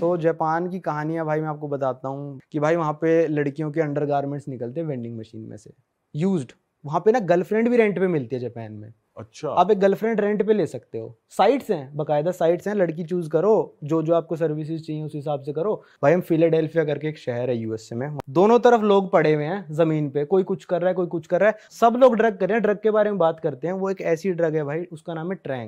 तो जापान की कहानियां भाई मैं आपको बताता हूँ कि भाई वहाँ पे लड़कियों के अंडर निकलते हैं वेंडिंग मशीन में से यूज वहाँ पे ना गर्लफ्रेंड भी रेंट पे मिलती है जापान में अच्छा आप एक गर्लफ्रेंड रेंट पे ले सकते हो साइट्स हैं बकायदा साइट्स हैं लड़की चूज करो जो जो आपको सर्विसेज चाहिए उस हिसाब से करो भाई हम फिलेडेल्फिया करके एक शहर है यूएसए में दोनों तरफ लोग पड़े हुए हैं जमीन पे कोई कुछ कर रहा है कोई कुछ कर रहा है सब लोग ड्रग कर रहे हैं ड्रग के बारे में बात करते हैं वो एक ऐसी ड्रग है भाई उसका नाम है ट्रैंक